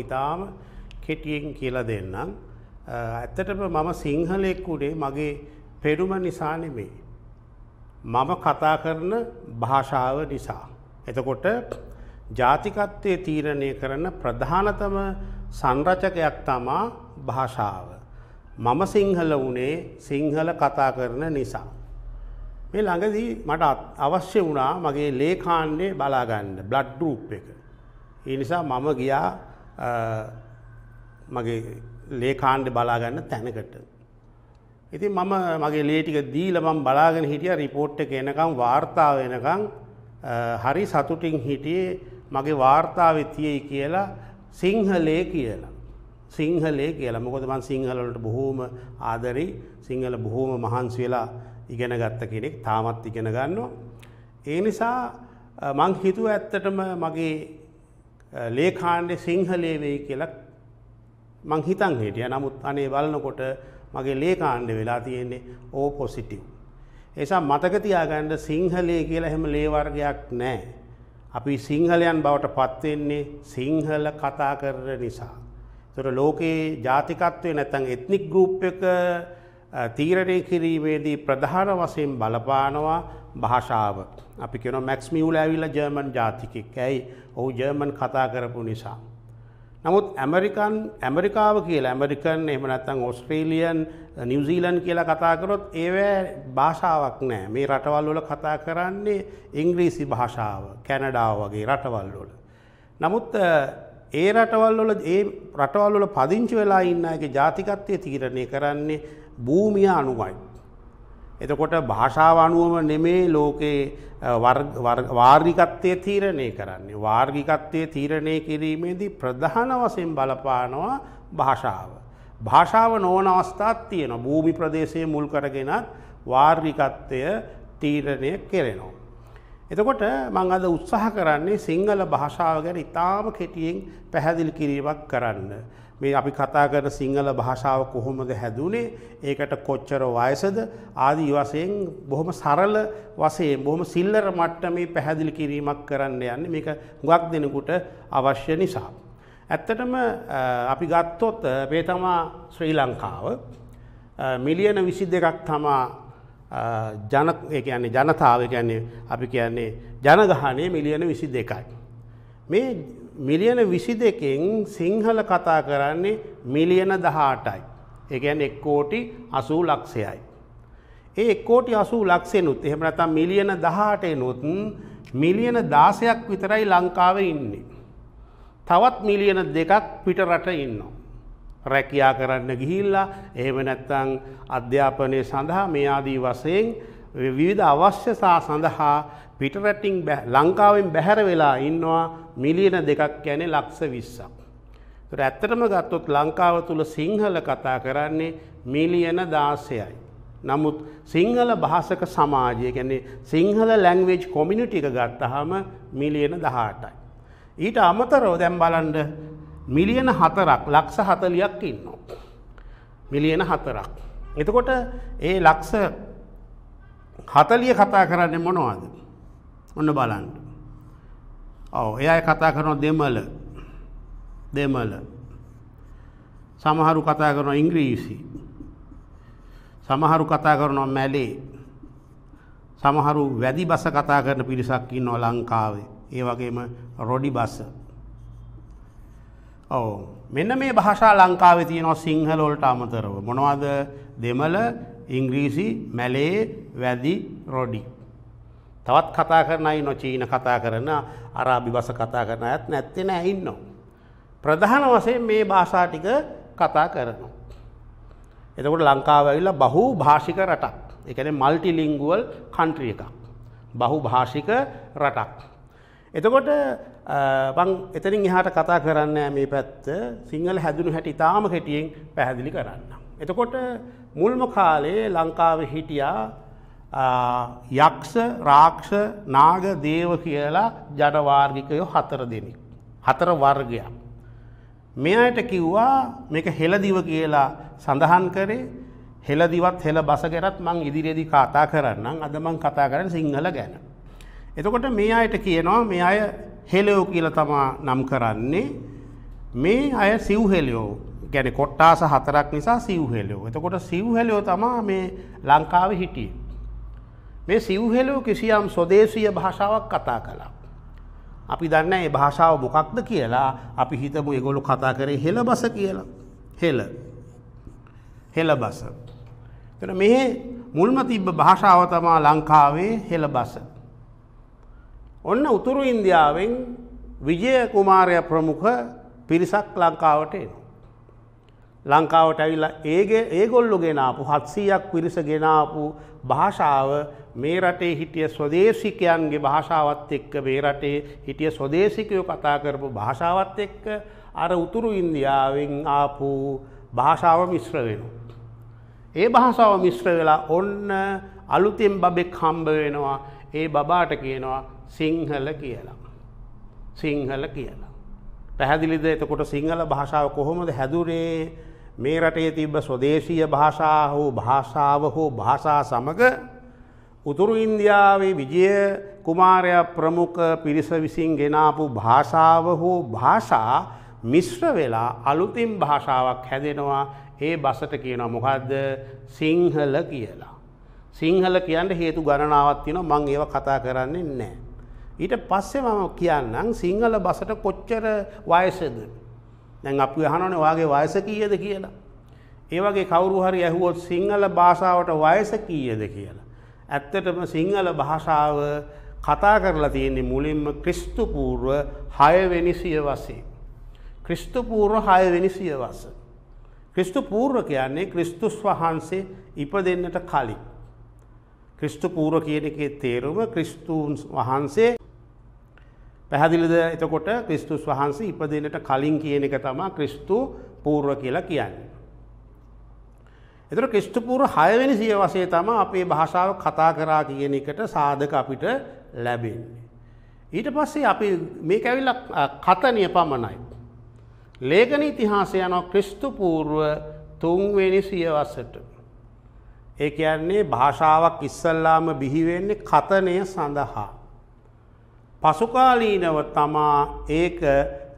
ඉතාම කෙටියෙන් කියලා දෙන්නම්. ඇත්තටම මම සිංහලෙක්කුඩේ මගේ පෙරුම නිසා නෙමේ. මම කතා කරන භාෂාව නිසා. එතකොට ජාතිකත්වය තීරණය කරන ප්‍රධානතම සංරචකයක් තමා භාෂාව. මම සිංහල වනේ සිංහල කතා කරන නිසා. මේ ළඟදී මට අවශ්‍ය වුණා මගේ ලේකාණ්ඩේ බලාගන්න බ්ලඩ් රූප් එක. ඒ නිසා මම ගියා මගේ ලේකාණ්ඩ බලාගන්න තැනකට. ඉති මම මගේ ලේටික දීලමම් බලාගෙන හිටිය රිපෝට් එක එනකම් වාර්තාව එනකං හරි සතුටින් හිටියේ මගේ වාර්තාව තියයි කියලා සිංහලේ කියලා. සිංහලේ කියලා මොකද මන් සිංහලට බොහෝම ආදරී සිංහල බොහෝම මහන්සි වෙලා ඉගෙන ගත්ත කෙනෙක් තාමත් ඉගෙන ගන්නවා. ඒ නිසා මං හිතුව ඇත්තටම මගේ ලේකාණ්ඩෙ සිංහලේ වෙයි කියලා මං හිතන් හිටිය නමුත් අනේ බලනකොට මගේ ලේකාණ්ඩ වෙලා තියෙන්නේ ඕ පොසිටිව්. එසා මතකතියාගන්න සිංහලේ කියලා හෙම ලේවර්ගයක් නෑ. අපි සිංහලයන් බවට පත්වෙන්නේ සිංහල කතා කරන නිසා. තොර ලෝකයේ ජාතිකත්වය නැතන් එත්නික් ගරුප් එක තීරණය කිරීමේදී ප්‍රධාන වසයෙන් බලපානවා භාෂාව. අපි කෙන මැක්ස් මියුල ඇවිල ජර්මන් ජාතිකෙක් ඇයි ඔහු ජර්මන් කතා කරපු නිසා. නමුත් ඇමරිකන් ඇමරිකාව කියල ඇමරිකන් එමනත්තං ඔස්ට්‍රේලියන් නිවසීලන් කියලා කතාකරොත් ඒවැ භාෂාවක් නෑ මේ රටවල්වල කතා කරන්නේ ඉංග්‍රීසි භාෂාව කැනඩාව වගේ රටවල්වල. නමුත් ඒ රටවල්වල ඒ රටවල්වල පදිංචි වෙලා ඉන්න එක ජාතිකත්වය තීරණය කරන්නේ භූමිය අනුවයි. එතකොට භාෂාව අනුවම නෙමේ ලෝකයේ වාර්ගිකත්වය තීරණය කරන්නේ. වාර්ගිකත්වය තීරණය කිරීමේදී ප්‍රධාන වසයෙන් බලපානවා භාෂාව. භාෂාව නොවන අවස්ථාත් තියෙන භූමි ප්‍රදේශය මුල් කරගෙනත් වාර්ගිකත්වය තීරණය කෙරෙනවා. එතකොට මං අද උත්සාහ කරන්නේ සිංහල භාෂාව ගැන ඉතාම කෙටියෙන් පැහැදිලි කිරීමක් කරන්න. මේ අපි කතා කරන සිංහල භාෂාව කොහොමද හැදුනේ ඒකට කොච්චර වයසද ආදී වසයෙන් බොහොම සරල වසේ බොහොම සිල්ලර මට්ට මේ පැහැදිලි කිරීමක් කරන්න යන්න මේක ගක් දෙනකුට අවශ්‍ය නිසා. ඇත්තටම අපි ගත්තොත් පේතමා ශ්‍රී ලංකාව මිලියන විසි දෙකක් තමා ජන කියන්නේ ජනතාව කියන්නේ අපි කියන්නේ ජනගහනය මිලියන විසි දෙකයි. මේ මිලියන විසි දෙකෙන් සිංහල කතා කරන්නේ මිලියන දහටයි. එකැන් එක්කෝටි අසූ ලක්ෂයයි. ඒ එක්කෝටි අසූ ලක්ෂයනුත් එහෙමනතම් මිලියන දහටයනුත් මිලියන දාසයක් විතරයි ලංකාව ඉන්නේ. තවත් මිලියන දෙකක් පිටරට ඉන්නවා. රැකයා කරන්න ගිහිල්ලා එහෙම නැත්තං අධ්‍යාපනය සඳහා මේ ආදී වසයෙන් විවිධ අවශ්‍යසා සඳහා පිටරැටිං ලංකාවෙන් බැහැර වෙලා ඉන්නවා මිලියන දෙකක් යැනෙ ලක්ෂ විස්සක්. ඇත්තටම ගත්තොත් ලංකාව තුළ සිංහල කතා කරන්නේ මිලියන දාසයයි. නමුත් සිංහල භාසක සමාජය ගැන්නේ සිංහල ලැංවේජ් කොමිනිිටික ගත්තහම මිලියන දහටයි. ඊට අමතරෝ දැම් බලන්ඩ මිලියන හතරක් ලක්ෂ හතලියක් ඉන්නවා. මිලියන හතරක්. එතකොට ඒ ලක්ෂ හතලිය කතා කරන්න මොනවාද ඔන්න බලන්න. ඔව එය කතා කරන දෙමල දෙමල සමහරු කතා කරන ඉංග්‍රීසි සමහරු කතා කරනවා මැලේ සමහරු වැදි බස කතා කරන පිරිසක් ඉන්නවා ලංකාවේ ඒ වගේම රොඩි බස ඔව් මෙන්න මේ භාෂා ලංකාවේ තියෙනවා සිංහල වලට අමතරව මොනවද දෙමළ ඉංග්‍රීසි මැලේ වැදි රොඩි. තවත් කතා කරන අයි නොචීන කතා කරන අරාභිබස කතා කරන ඇත් නැත්තෙන ඇඉන්නවා. ප්‍රධාන වසයෙන් මේ භාෂාටික කතා කරනවා. එතකොට ලංකාව ඇවිල්ලා බහු භාෂික රටක් එකන මල්ටිලිංගුවල් කන්ට්‍රිය එකක්. බහු භාෂික රටක්. එතකොට බං එතනින් එහාට කතා කරන්න මේ පැත්ත සිංහල හැදුණු හැටි තාම කෙටියෙන් පැහැදිලි කරන්න. එතකොට මුල්ම කාලයේ ලංකාව හිටියා යක්ෂ රාක්ෂ නාග දේව කියලා ජනවාර්ගිකයෝ හතර දෙනෙක්. හතර වර්ගයක්. මේ අයට කිව්වා මේක හෙළදිව කියලා සඳහන් කරේ හෙළදිවත් හෙළ බස ගැනත් මං ඉදිරියේදී කතා කරන්නම් අද මං කතා කරන්නේ සිංහල ගැන. එතකොට මේ අයට කියනවා මේ අය හෙලයෝ කියලා තමා නම් කරන්නේ මේ අය සිව්හෙලයෝ ගැන කොට්ටාස හතරක් නිසා සිව්හෙලෝ. එතකොට සිව්හෙලෝ තමා මේ ලංකාව හිටිය. මේ සිව්හෙලෝ කිසියම් ස්වදේශීය භාෂාවක් කතා කළා. අපි දන්න ඒ භාෂාව මොකක්ද කියලා අපි හිතමු ඒගොල්ලෝ කතා කරේ හෙළ බස කියලා. හෙළ. හෙළ බස. එතන මේ මුල්ම තිබ්බ භාෂාව තමා ලංකාවේ හෙළ බස. ඔන්න උතුරු ඉන්දියාවෙන් විජය කුමාරය ප්‍රමුඛ පිරිසක් ලංකාවට එනවා. ලංකාවට ඇවිල්ලා ඒගේ ඒගොල්ලු ගෙනාපු හත්සීයක් පිරිස ගෙනාපු භාෂාව මේ රටේ හිටිය ස්වදේශිකයන්ගේ භාෂාවත් එක්ක මේ රටේ හිටිය ස්වදේශිකයෝ කතා කරපු භාෂාවත් එක්ක අර උතුරු ඉන්දියාවෙන් ආපු භාෂාව මිශ්‍ර වෙන. ඒ භාෂාව මිශ්‍ර වෙලා ඔන්න අලුතින් බබෙක් හම්බ වෙනවා ඒ බබාට කියනවා සිංහල කියලා. සිංහල කියලා. පැහැදිලිද එතකොට සිංහල භාෂාව කොහොමද හැදුරේ මේ රටේ තිබ්බ ස්වදේශීය භාෂා හෝ භාෂාව හෝ භාෂා සමග උතුරු ඉන්දියාවේ විජය කුමාරයා ප්‍රමුඛ පිරිස විසින් ගෙනාපු භාෂාව හෝ භාෂා මිශ්‍ර වෙලා අලුතින් භාෂාවක් හැදෙනවා ඒ බසට කියනවා මොකද්ද සිංහල කියලා. සිංහල කියන්න හේතු ගණනාවක් තියෙනවා මම ඒව කතා කරන්නේ නැහැ. ඊට පස්සේ මම කියන්නම් සිංහල බසට කොච්චර වයසද දැන් අපි අහනෝනේ ඔයාගේ වයස කීයද කියලා. ඒ වගේ කවුරු හරි ඇහුවොත් සිංහල භාෂාවට වයස කීයද කියලා. ඇත්තටම සිංහල භාෂාව කතා කරලා තියෙන්නේ මුලින්ම ක්‍රිස්තු පූර්ව 6 වෙනි සියවසේ. ක්‍රිස්තු පූර්ව 6 වෙනි සියවස. ක්‍රිස්තු පූර්ව කියන්නේ ක්‍රිස්තුස් වහන්සේ ඉපදෙන්නට කලින්. ක්‍රිස්තු පූර්ව කියන එකේ තේරුම ක්‍රිස්තුන් වහන්සේ පැහැදිලිද එතකොට ක්‍රිස්තුස් වහන්සේ ඉපදනට කලින් කියන එක තමා ක්‍රිස්තු පූර්ව කියලා කියන්නේ. එතට ක්‍රිස්තුපූර හයවැනි සිය වසේ තම අපේ භාෂාව කතා කරා කියන එකට සාධක අපිට ලැබෙන්නේ. ඊට පස්සේ අපි මේ ඇවිල්ල කතනය පමණයි. ලේඛන ඉතිහාසය යන ක්‍රිස්තුපූර්ව තුන්වෙනි සියවසට. ඒ කියන්නේ භාෂාවක් ඉස්සල්ලාම බිහිවෙන්නේ කතනය සඳහා. පසුකාලීනව තමා ඒක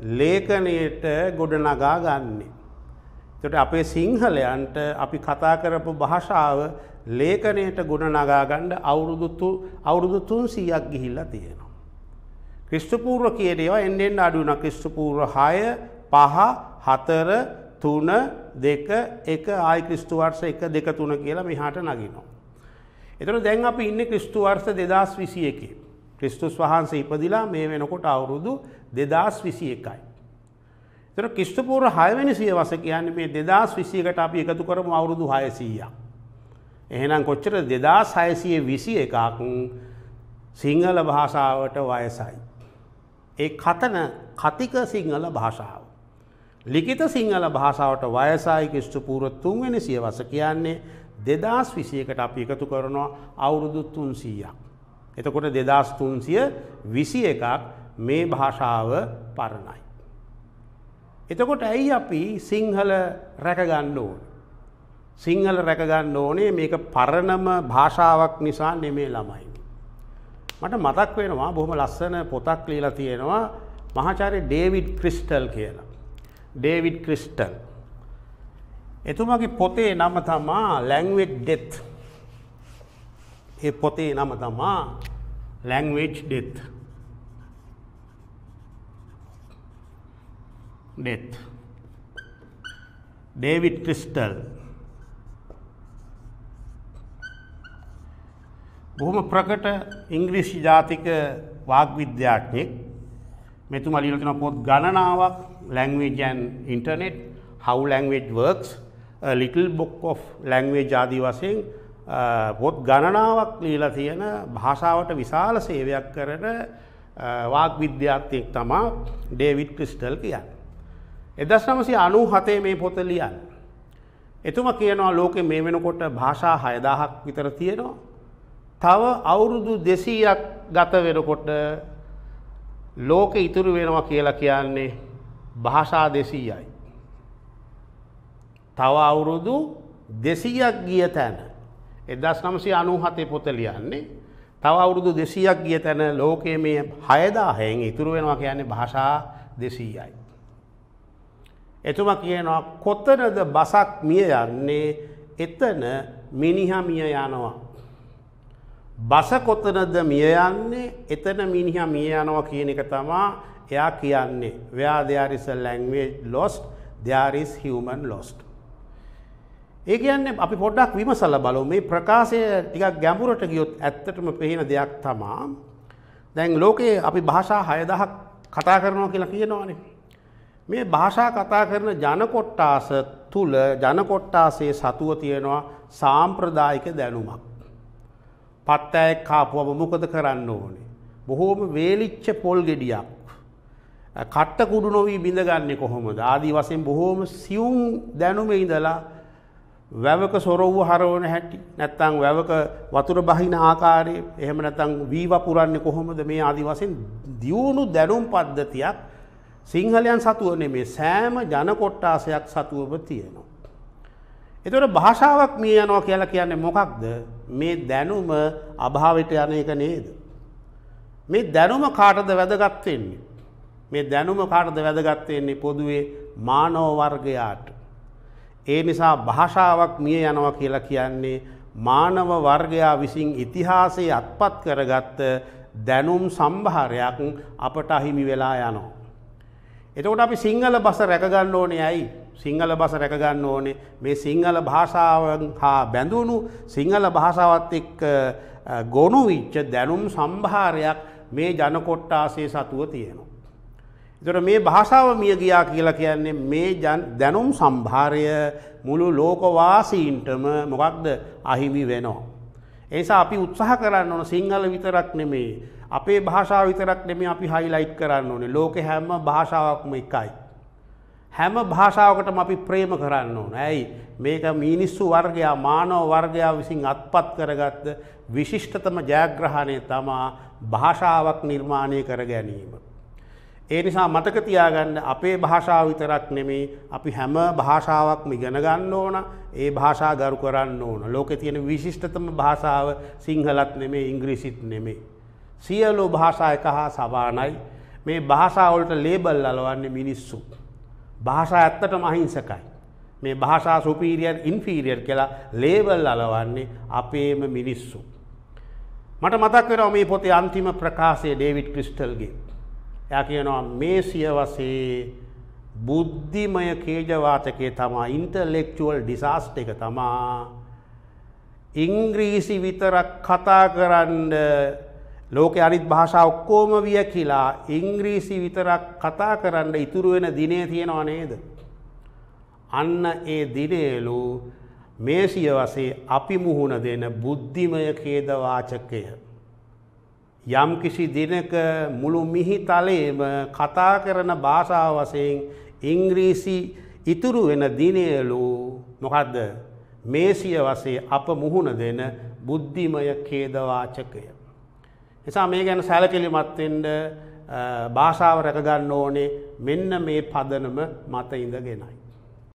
ලේඛනයට ගොඩනගා ගන්නේ. එතකොට අපේ සිංහලයන්ට අපි කතා කරපු භාෂාව ලේඛනයට ගොඩනගා ගන්න අවුරුදු අවුරුදු 300ක් ගිහිල්ලා තියෙනවා. ක්‍රිස්තු පූර්ව කියන ඒවා එන්න එන්න අඩු වෙනවා. ක්‍රිස්තු පූර්ව 6, 5, 4, 3, 2, 1 ආයි ක්‍රිස්තු වර්ෂ 1, 2, 3 කියලා මෙහාට නගිනවා. එතකොට දැන් අපි ඉන්නේ ක්‍රිස්තු වර්ෂ 2021. ක්‍රිස්තුස් වහන්සේ ඉපදිලා මේ වෙනකොට අවුරුදු දෙදස් විසි එකයි. තර කිස්ටපූර හයවැනි සියවස කියන්නේ මේ දෙදස් විසියකට අපි එකතු කරම අවුරුදු හයසීයක්. එහෙනම් කොච්චර දෙදස් හයසිය විසි එකක් සිංහල භාෂාවට වයසයි. ඒ කතන කතික සිංහල භාෂාව. ලිකිත සිංහල භාෂාවට වයසයි කිෂ්ටපූර තුන්වෙනි සියවස කියන්නේ දෙදස් විසියකට අපි එකතු කරනවා අවුරුදු තුන් සීයක්. එතකොට දෙදස් තුන්සිය විසි එකක් මේ භාෂාව පරණයි. එතකොට ඇයි අපි සිංහල රැකගන්න ඕන. සිංහල රැකගන්න ඕනේ මේක පරණම භාෂාවක් නිසා නෙමේ ළමයි. මට මතක් වෙනවා බොහොම ලස්සන පොතක් ලියලා තියෙනවා මහාචාර්ය ඩේවිඩ් ක්‍රිස්ටල් කියලා. David Crystal. එතුමාගේ පොතේ නම තමා ලැංවෙඩ් ඩෙත්. ඒ පොතේ නම තමා language death death david crystal බොහොම ප්‍රකට ඉංග්‍රීසි ජාතික වාග්විද්‍යාඥයෙක් මෙතුමා ලියලා තියෙන පොත් ගණනාවක් language and internet how language works a little book of language ආදී වශයෙන් පොත් ගණනාවක් ලීලා තියෙන භාෂාවට විශාල සේවයක් කරන වාක් විද්‍යාත්යෙක් තමා ඩේවිඩ් ක්‍රිස්ටල් කියන්න. එදස් නමසි අනු හතේ මේ පොත ලියන්. එතුම කියනවා ලෝක මේ වෙනකොට භාෂා හයදාහක් විතර තියෙනවා. තව අවුරුදු දෙසීයක් ගත වෙනකොට ලෝක ඉතුරු වෙනවා කියලා කියන්නේ භාෂා දෙසීයයි. තව අවුරුදු දෙසීයක් ගිය තැන එදස් නමසි අනුහතේ පොත ලියන්නේ තව අවුරුදු දෙසීයක් ගිය තැන ලෝකයේ මේ හයදාහයෙන් ඉතුරු වෙනවා කියන්නේ භාෂා දෙසීයයි. එතුම කියනවා කොතනද බසක් මිය යන්නේ එතන මිනිහා මිය යනවා. බස කොතනද මිය යන්නේ එතන මිනිහා මිය යනවා කියන එක තමා එයා කියන්නේ where there is a language lost there is human lost ඒ කියන්නේ අපි පොඩ්ඩක් විමසල බලමු මේ ප්‍රකාශය ටිකක් ගැඹුරට ගියොත් ඇත්තටම පේන දෙයක් තමා දැන් ලෝකේ අපි භාෂා 6000ක් කතා කරනවා කියලා කියනවනේ මේ භාෂා කතා කරන ජන කොට්ටාස තුල ජන කොට්ටාසේ සතුව තියෙනවා සාම්ප්‍රදායික දැනුමක් පත්තෑයක් කාපුවම මොකද කරන්න ඕනේ බොහෝම වේලිච්ච පොල් ගෙඩියක් කට්ට කුඩු නොවී බිඳගන්නේ කොහොමද ආදී වශයෙන් බොහෝම සියුම් දැනුමේ ඉඳලා වැවක සොරව්ව හරවන හැටි නැත්තං වැවක වතුර බහින ආකාරය එහෙම නැතං වීවපුරන්නේ කොහොමද මේ ආදි වශයෙන් දියුණු දැනුම් පද්ධතියක් සිංහලයන් සතුව නෙමේ සෑම ජනකොට්ටාසයක් සතුවම තියෙනවා. එතකොට භාෂාවක් මිය යනවා කියලා කියන්නේ මොකක්ද? මේ දැනුම අභාවයට යන එක නේද? මේ දැනුම කාටද වැදගත් වෙන්නේ? මේ දැනුම කාටද වැදගත් වෙන්නේ පොදුවේ මානව වර්ගයාට. ඒ නිසා භාෂාවක් මිය යනවා කියලා කියන්නේ මානව වර්ගයා විසින් ඉතිහාසයේ අත්පත් කරගත්ත දැනුම් සම්භාරයක් අපට අහිමි වෙලා යනවා. එතකොට අපි සිංහල බස රැකගන්න ඕනේ ඇයි? සිංහල බස රැකගන්න ඕනේ මේ සිංහල භාෂාවෙන් හා බැඳුණු සිංහල භාෂාවත් එක්ක ගොනු විච්ච දැනුම් සම්භාරයක් මේ ජනකොට්ටාසේ සතුව තියෙනවා. එතකොට මේ භාෂාව මිය ගියා කියලා කියන්නේ මේ දැනුම් සම්භාරය මුළු ලෝකවාසීන්ටම මොකක්ද අහිමි වෙනවා. ඒ නිසා අපි උත්සාහ කරන්න ඕන සිංහල විතරක් නෙමෙයි අපේ භාෂාව විතරක් නෙමෙයි අපි හයිලයිට් කරන්න ඕනේ. ලෝකේ හැම භාෂාවක්ම එකයි. හැම භාෂාවකටම අපි ප්‍රේම කරන්න ඕන. ඇයි? මේක මිනිස්සු වර්ගයා, මානව වර්ගයා විසින් අත්පත් කරගත්ත විශිෂ්ටතම ජයග්‍රහණය තමා භාෂාවක් නිර්මාණය කර ගැනීම. ඒ නිසා මතක තියාගන්න අපේ භාෂාව විතරක් නෙමේ අපි හැම භාෂාවක්ම ඉගෙන ගන්න ඕන ඒ භාෂා ගරු කරන්න ඕන ලෝකෙ තියෙන විශිෂ්ටතම භාෂාව සිංහලත් නෙමේ ඉංග්‍රීසිත් නෙමේ සියලු භාෂා එක හා සමානයි මේ භාෂාවලට ලේබල් අලවන්නේ මිනිස්සු භාෂා ඇත්තටම අහිංසකයි මේ භාෂා සුපීරියර් ඉන්ෆීරියර් කියලා ලේබල් අලවන්නේ අපේම මිනිස්සු මට මතක් වෙනවා මේ පොතේ අන්තිම ප්‍රකාශය ඩේවිඩ් ක්‍රිස්ටල්ගේ එයා කියනවා මේ සියවසේ බුද්ධිමය කේජවාතකයේ තමා ඉන්ටලෙක්චුවල් ඩිසාස්ට එක තමා ඉංග්‍රීසි විතරක් කතා කරන්න ලෝක අනිත් භාෂා ඔක්කෝම විය කියලා ඉංග්‍රීසි විතරක් කතා කරන්න ඉතුරු වෙන දිනේ තියෙනවා නේද. අන්න ඒ දිනේලු මේසිය වසේ අපි මුහුණ දෙන බුද්ධිමය කේදවාචකය. යම් කිසි දිනක මුළු මිහිතලයේම කතා කරන භාෂාව වශයෙන් ඉංග්‍රීසි ඉතුරු වෙන දිනයලු මොකද්ද මේසිය වශයෙන් අප මුහුණ දෙන බුද්ධිමය ඛේදවාචකය. නිසා මේ ගැන සැලකිලිමත් වෙන්න භාෂාව රැකගන්න ඕනේ මෙන්න මේ පදනම මත ඉඳගෙනයි.